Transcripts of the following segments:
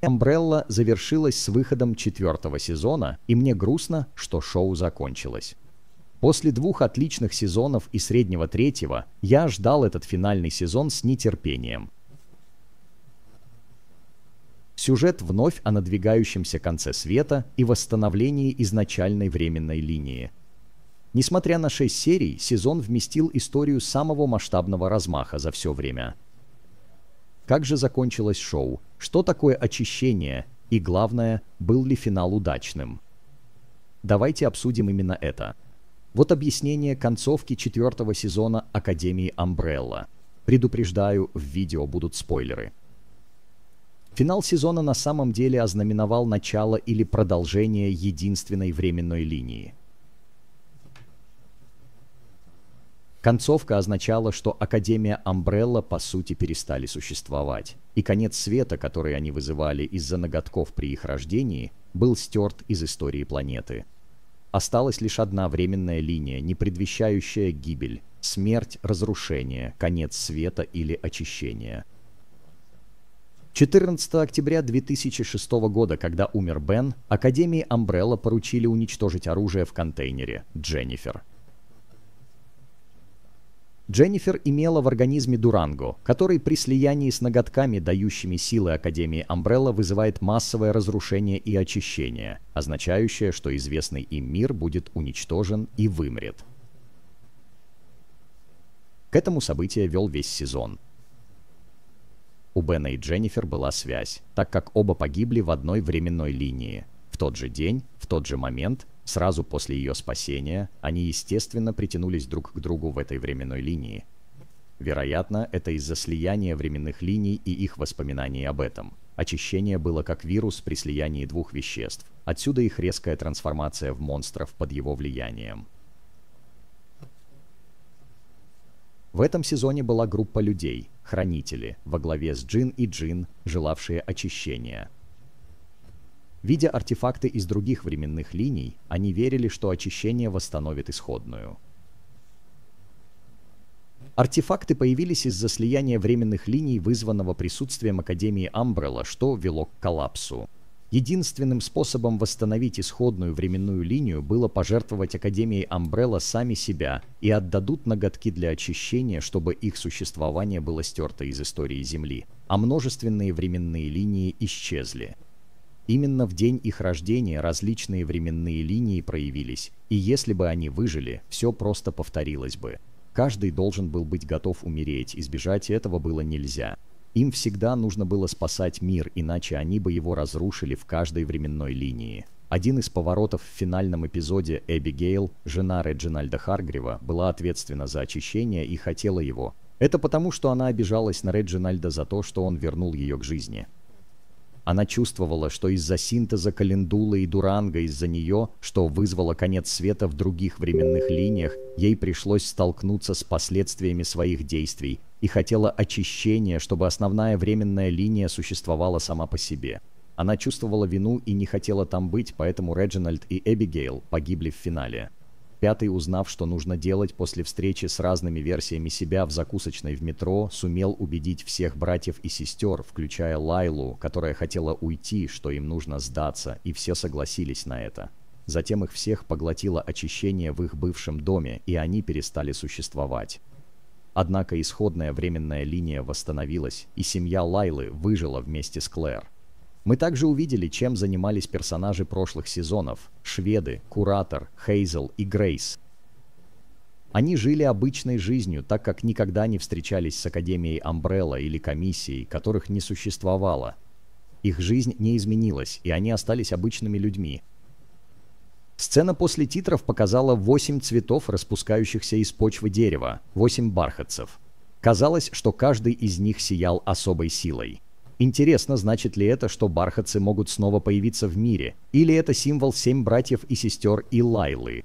Umbrella завершилась с выходом четвертого сезона, и мне грустно, что шоу закончилось. После двух отличных сезонов и среднего третьего я ждал этот финальный сезон с нетерпением. Сюжет вновь о надвигающемся конце света и восстановлении изначальной временной линии. Несмотря на шесть серий, сезон вместил историю самого масштабного размаха за все время – как же закончилось шоу? Что такое очищение? И главное, был ли финал удачным? Давайте обсудим именно это. Вот объяснение концовки четвертого сезона Академии Амбрелла. Предупреждаю, в видео будут спойлеры. Финал сезона на самом деле ознаменовал начало или продолжение единственной временной линии – Концовка означала, что Академия Амбрелла по сути перестали существовать, и конец света, который они вызывали из-за ноготков при их рождении, был стерт из истории планеты. Осталась лишь одна временная линия, не предвещающая гибель, смерть, разрушение, конец света или очищение. 14 октября 2006 года, когда умер Бен, Академии Амбрелла поручили уничтожить оружие в контейнере «Дженнифер». Дженнифер имела в организме дуранго, который при слиянии с ноготками, дающими силы Академии Амбрелла, вызывает массовое разрушение и очищение, означающее, что известный им мир будет уничтожен и вымрет. К этому событию вел весь сезон. У Бена и Дженнифер была связь, так как оба погибли в одной временной линии, в тот же день, в тот же момент Сразу после ее спасения они, естественно, притянулись друг к другу в этой временной линии. Вероятно, это из-за слияния временных линий и их воспоминаний об этом. Очищение было как вирус при слиянии двух веществ. Отсюда их резкая трансформация в монстров под его влиянием. В этом сезоне была группа людей, хранители, во главе с Джин и Джин, желавшие очищения – Видя артефакты из других временных линий, они верили, что очищение восстановит исходную. Артефакты появились из-за слияния временных линий, вызванного присутствием Академии Амбрелла, что вело к коллапсу. Единственным способом восстановить исходную временную линию было пожертвовать Академией Амбрелла сами себя и отдадут ноготки для очищения, чтобы их существование было стерто из истории Земли, а множественные временные линии исчезли. Именно в день их рождения различные временные линии проявились, и если бы они выжили, все просто повторилось бы. Каждый должен был быть готов умереть, избежать этого было нельзя. Им всегда нужно было спасать мир, иначе они бы его разрушили в каждой временной линии. Один из поворотов в финальном эпизоде Эбби Гейл, жена Реджинальда Харгрива, была ответственна за очищение и хотела его. Это потому, что она обижалась на Реджинальда за то, что он вернул ее к жизни. Она чувствовала, что из-за синтеза Календулы и Дуранга из-за нее, что вызвало конец света в других временных линиях, ей пришлось столкнуться с последствиями своих действий и хотела очищения, чтобы основная временная линия существовала сама по себе. Она чувствовала вину и не хотела там быть, поэтому Реджинальд и Эбигейл погибли в финале. Пятый, узнав, что нужно делать после встречи с разными версиями себя в закусочной в метро, сумел убедить всех братьев и сестер, включая Лайлу, которая хотела уйти, что им нужно сдаться, и все согласились на это. Затем их всех поглотило очищение в их бывшем доме, и они перестали существовать. Однако исходная временная линия восстановилась, и семья Лайлы выжила вместе с Клэр. Мы также увидели, чем занимались персонажи прошлых сезонов – шведы, куратор, Хейзел и Грейс. Они жили обычной жизнью, так как никогда не встречались с Академией Амбрелла или комиссией, которых не существовало. Их жизнь не изменилась, и они остались обычными людьми. Сцена после титров показала восемь цветов, распускающихся из почвы дерева, восемь бархатцев. Казалось, что каждый из них сиял особой силой – Интересно, значит ли это, что бархатцы могут снова появиться в мире, или это символ семь братьев и сестер Илайлы.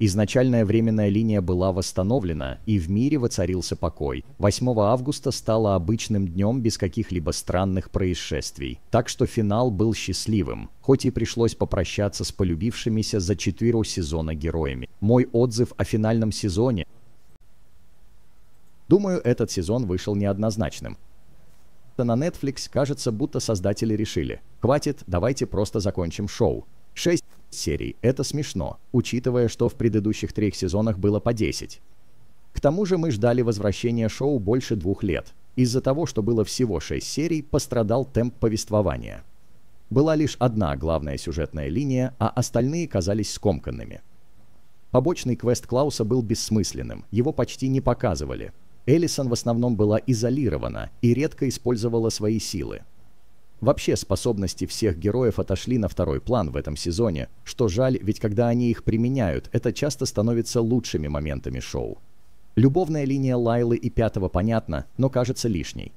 Изначальная временная линия была восстановлена, и в мире воцарился покой. 8 августа стало обычным днем без каких-либо странных происшествий, так что финал был счастливым, хоть и пришлось попрощаться с полюбившимися за четыре сезона героями. Мой отзыв о финальном сезоне Думаю, этот сезон вышел неоднозначным на Netflix, кажется, будто создатели решили. Хватит, давайте просто закончим шоу. Шесть серий – это смешно, учитывая, что в предыдущих трех сезонах было по 10. К тому же мы ждали возвращения шоу больше двух лет. Из-за того, что было всего шесть серий, пострадал темп повествования. Была лишь одна главная сюжетная линия, а остальные казались скомканными. Побочный квест Клауса был бессмысленным, его почти не показывали – Эллисон в основном была изолирована и редко использовала свои силы. Вообще способности всех героев отошли на второй план в этом сезоне, что жаль, ведь когда они их применяют, это часто становится лучшими моментами шоу. Любовная линия Лайлы и Пятого понятна, но кажется лишней.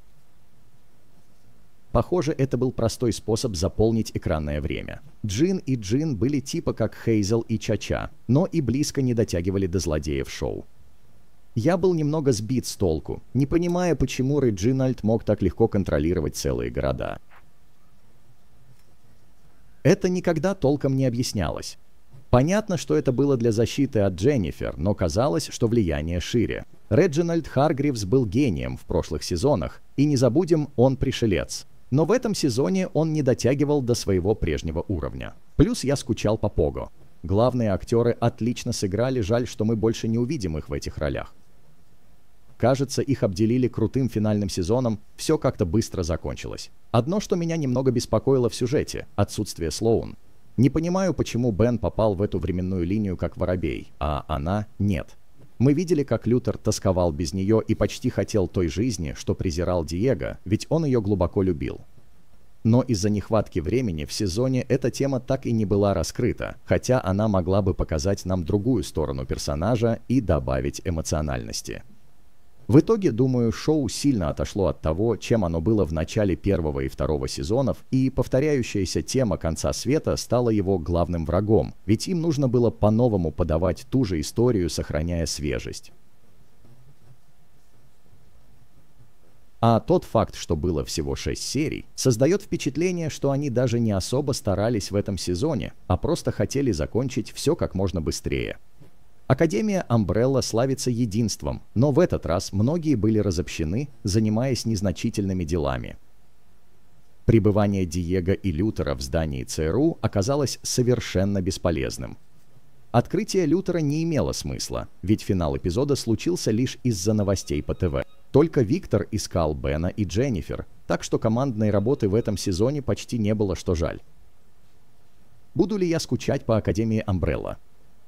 Похоже, это был простой способ заполнить экранное время. Джин и Джин были типа как Хейзел и Чача, но и близко не дотягивали до злодеев шоу. Я был немного сбит с толку, не понимая, почему Реджинальд мог так легко контролировать целые города. Это никогда толком не объяснялось. Понятно, что это было для защиты от Дженнифер, но казалось, что влияние шире. Реджинальд Харгривс был гением в прошлых сезонах, и не забудем, он пришелец. Но в этом сезоне он не дотягивал до своего прежнего уровня. Плюс я скучал по Пого. Главные актеры отлично сыграли, жаль, что мы больше не увидим их в этих ролях. Кажется, их обделили крутым финальным сезоном, все как-то быстро закончилось. Одно, что меня немного беспокоило в сюжете – отсутствие Слоун. Не понимаю, почему Бен попал в эту временную линию как воробей, а она – нет. Мы видели, как Лютер тосковал без нее и почти хотел той жизни, что презирал Диего, ведь он ее глубоко любил. Но из-за нехватки времени в сезоне эта тема так и не была раскрыта, хотя она могла бы показать нам другую сторону персонажа и добавить эмоциональности. В итоге, думаю, шоу сильно отошло от того, чем оно было в начале первого и второго сезонов, и повторяющаяся тема конца света стала его главным врагом, ведь им нужно было по-новому подавать ту же историю, сохраняя свежесть. А тот факт, что было всего 6 серий, создает впечатление, что они даже не особо старались в этом сезоне, а просто хотели закончить все как можно быстрее. Академия Амбрелла славится единством, но в этот раз многие были разобщены, занимаясь незначительными делами. Пребывание Диего и Лютера в здании ЦРУ оказалось совершенно бесполезным. Открытие Лютера не имело смысла, ведь финал эпизода случился лишь из-за новостей по ТВ. Только Виктор искал Бена и Дженнифер, так что командной работы в этом сезоне почти не было что жаль. Буду ли я скучать по Академии Амбрелла?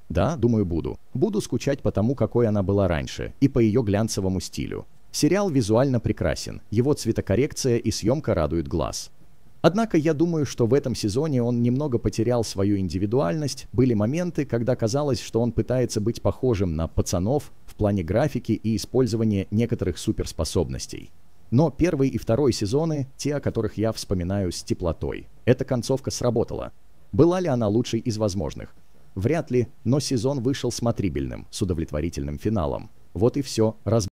Да, думаю, буду. Буду скучать по тому, какой она была раньше, и по ее глянцевому стилю. Сериал визуально прекрасен, его цветокоррекция и съемка радуют глаз. Однако я думаю, что в этом сезоне он немного потерял свою индивидуальность, были моменты, когда казалось, что он пытается быть похожим на пацанов в плане графики и использования некоторых суперспособностей. Но первый и второй сезоны – те, о которых я вспоминаю с теплотой. Эта концовка сработала. Была ли она лучшей из возможных? Вряд ли, но сезон вышел смотрибельным, с удовлетворительным финалом. Вот и все, разбор.